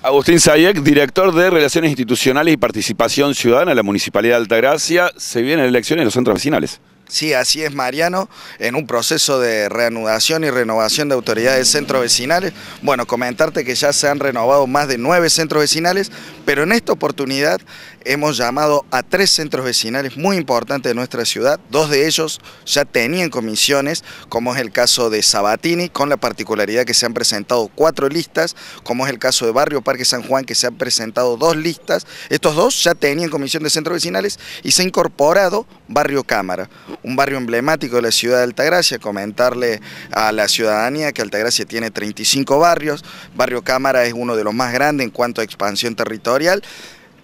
Agustín Sayek, director de Relaciones Institucionales y Participación Ciudadana de la Municipalidad de Altagracia. Se vienen elecciones en los centros vecinales. Sí, así es Mariano, en un proceso de reanudación y renovación de autoridades de centros vecinales. Bueno, comentarte que ya se han renovado más de nueve centros vecinales, pero en esta oportunidad hemos llamado a tres centros vecinales muy importantes de nuestra ciudad. Dos de ellos ya tenían comisiones, como es el caso de Sabatini, con la particularidad que se han presentado cuatro listas, como es el caso de Barrio Parque San Juan, que se han presentado dos listas. Estos dos ya tenían comisión de centros vecinales y se ha incorporado Barrio Cámara un barrio emblemático de la ciudad de Altagracia, comentarle a la ciudadanía que Altagracia tiene 35 barrios, Barrio Cámara es uno de los más grandes en cuanto a expansión territorial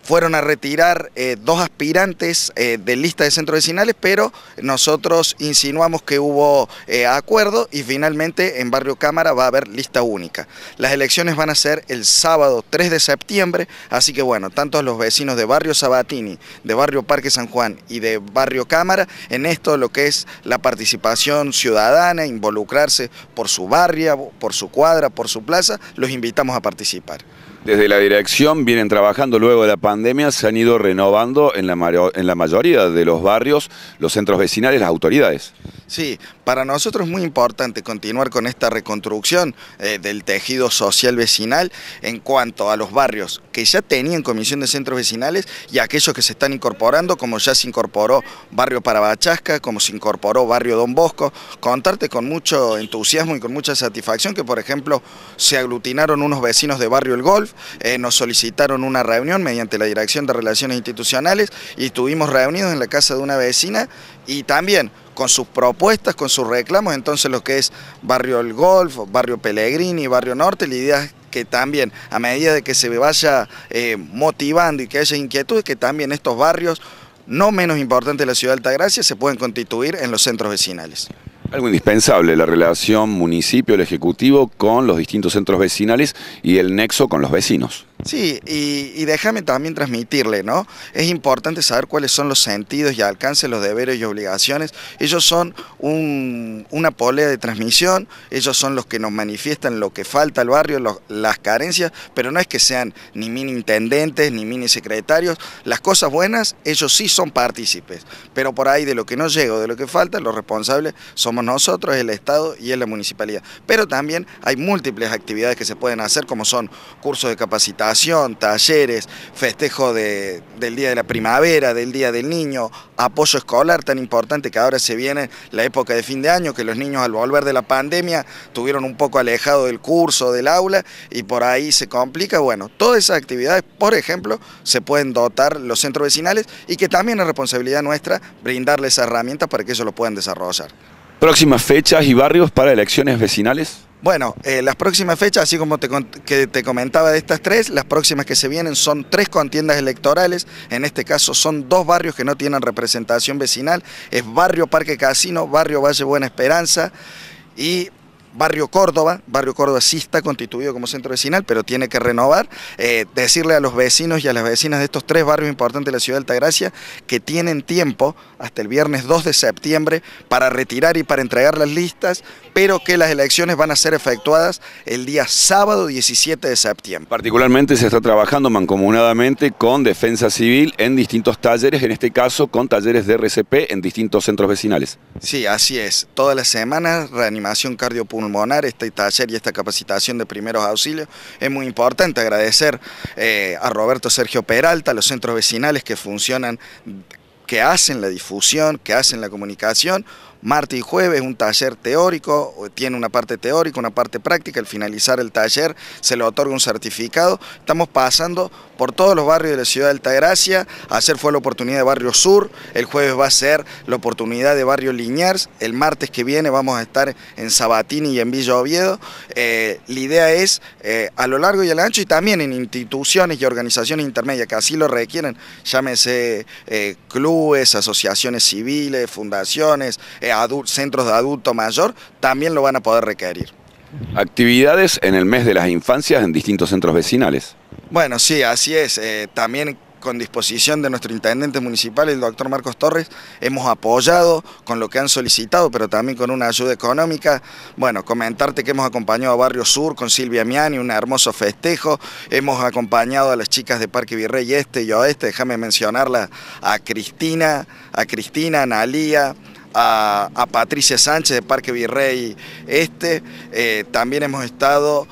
fueron a retirar eh, dos aspirantes eh, de lista de centros vecinales, pero nosotros insinuamos que hubo eh, acuerdo y finalmente en Barrio Cámara va a haber lista única. Las elecciones van a ser el sábado 3 de septiembre, así que bueno, tanto los vecinos de Barrio Sabatini, de Barrio Parque San Juan y de Barrio Cámara, en esto lo que es la participación ciudadana, involucrarse por su barrio, por su cuadra, por su plaza, los invitamos a participar desde la dirección vienen trabajando luego de la pandemia, se han ido renovando en la, mayoría de los barrios, los centros vecinales, las autoridades. Sí, para nosotros es muy importante continuar con esta reconstrucción eh, del tejido social vecinal en cuanto a los barrios que ya tenían comisión de centros vecinales y aquellos que se están incorporando, como ya se incorporó Barrio Parabachasca, como se incorporó Barrio Don Bosco, contarte con mucho entusiasmo y con mucha satisfacción que, por ejemplo, se aglutinaron unos vecinos de Barrio El Golf, eh, nos solicitaron una reunión mediante la Dirección de Relaciones Institucionales y estuvimos reunidos en la casa de una vecina y también con sus propuestas, con sus reclamos, entonces lo que es Barrio El Golf, Barrio Pellegrini, Barrio Norte, la idea es que también a medida de que se vaya eh, motivando y que haya inquietudes, que también estos barrios no menos importantes de la ciudad de Altagracia se pueden constituir en los centros vecinales. Algo indispensable, la relación municipio-el Ejecutivo con los distintos centros vecinales y el nexo con los vecinos. Sí, y, déjame también transmitirle, ¿no? Es importante saber cuáles son los sentidos y alcances, los deberes y obligaciones. Ellos son una polea de transmisión, ellos son los que nos manifiestan lo que falta al barrio, las carencias, pero no es que sean ni mini intendentes, ni mini secretarios. Las cosas buenas, ellos sí son partícipes, pero por ahí de lo que no llega o de lo que falta, los responsables somos nosotros, el Estado y la municipalidad. Pero también hay múltiples actividades que se pueden hacer, como son cursos de capacitación, talleres, festejo del Día de la Primavera, del Día del Niño, apoyo escolar tan importante que ahora se viene la época de fin de año, que los niños al volver de la pandemia tuvieron un poco alejado del curso, del aula, y por ahí se complica. Bueno, todas esas actividades, por ejemplo, se pueden dotar los centros vecinales y que también es responsabilidad nuestra brindarles herramientas para que ellos lo puedan desarrollar. Próximas fechas y barrios para elecciones vecinales. Bueno, eh, las próximas fechas, así como te, te comentaba de estas tres, las próximas que se vienen son tres contiendas electorales, en este caso son dos barrios que no tienen representación vecinal, es Barrio Parque Casino, Barrio Valle Buena Esperanza y Barrio Córdoba, Barrio Córdoba sí está constituido como centro vecinal, pero tiene que renovar, eh, decirle a los vecinos y a las vecinas de estos tres barrios importantes de la ciudad de Altagracia que tienen tiempo hasta el viernes 2 de septiembre para retirar y para entregar las listas, pero que las elecciones van a ser efectuadas el día sábado 17 de septiembre. Particularmente se está trabajando mancomunadamente con Defensa Civil en distintos talleres, en este caso con talleres de RCP en distintos centros vecinales. Sí, así es. Todas las semanas reanimación cardiopulmonar este taller y esta capacitación de primeros auxilios. Es muy importante agradecer eh, a Roberto Sergio Peralta, a los centros vecinales que funcionan que hacen la difusión, que hacen la comunicación martes y jueves, un taller teórico, tiene una parte teórica, una parte práctica, al finalizar el taller se le otorga un certificado. Estamos pasando por todos los barrios de la ciudad de Altagracia, hacer fue la oportunidad de Barrio Sur, el jueves va a ser la oportunidad de Barrio Liniers, el martes que viene vamos a estar en Sabatini y en Villa Oviedo. Eh, la idea es eh, a lo largo y a lo ancho y también en instituciones y organizaciones intermedias que así lo requieren, llámese eh, clubes, asociaciones civiles, fundaciones, centros de adulto mayor, también lo van a poder requerir. Actividades en el mes de las infancias en distintos centros vecinales. Bueno, sí, así es. Eh, también con disposición de nuestro intendente municipal, el doctor Marcos Torres, hemos apoyado con lo que han solicitado, pero también con una ayuda económica. Bueno, comentarte que hemos acompañado a Barrio Sur con Silvia Miani, un hermoso festejo. Hemos acompañado a las chicas de Parque Virrey Este y Oeste, déjame mencionarla a Cristina, a Cristina, a a, Patricia Sánchez de Parque Virrey Este. Eh, también hemos estado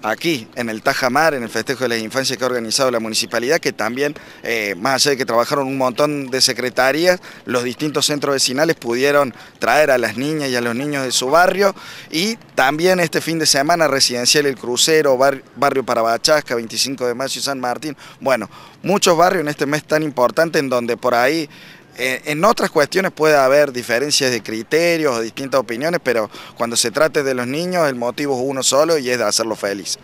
aquí en el Tajamar, en el Festejo de la Infancia que ha organizado la municipalidad, que también, eh, más allá de que trabajaron un montón de secretarías, los distintos centros vecinales pudieron traer a las niñas y a los niños de su barrio. Y también este fin de semana, Residencial El Crucero, Barrio, para Parabachasca, 25 de Mayo y San Martín. Bueno, muchos barrios en este mes tan importante en donde por ahí eh, en otras cuestiones puede haber diferencias de criterios o distintas opiniones, pero cuando se trate de los niños el motivo es uno solo y es de hacerlo feliz.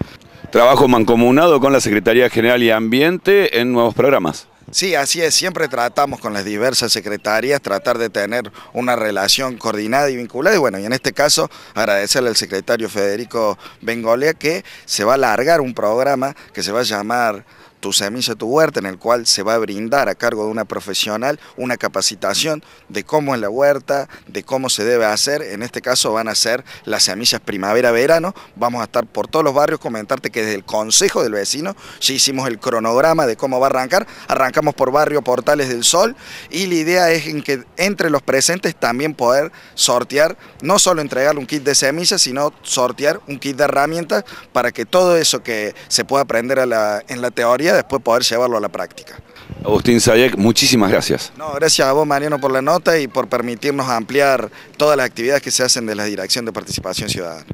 Trabajo mancomunado con la Secretaría General y Ambiente en nuevos programas. Sí, así es, siempre tratamos con las diversas secretarías, tratar de tener una relación coordinada y vinculada, y bueno, y en este caso agradecerle al secretario Federico Bengolea que se va a alargar un programa que se va a llamar tu Semilla, Tu Huerta, en el cual se va a brindar a cargo de una profesional una capacitación de cómo es la huerta, de cómo se debe hacer. En este caso van a ser las semillas primavera-verano. Vamos a estar por todos los barrios, comentarte que desde el Consejo del Vecino ya hicimos el cronograma de cómo va a arrancar. Arrancamos por barrio Portales del Sol y la idea es en que entre los presentes también poder sortear, no solo entregar un kit de semillas, sino sortear un kit de herramientas para que todo eso que se pueda aprender en la teoría después poder llevarlo a la práctica. Agustín Sayek, muchísimas gracias. No, gracias a vos Mariano por la nota y por permitirnos ampliar todas las actividades que se hacen de la Dirección de Participación Ciudadana.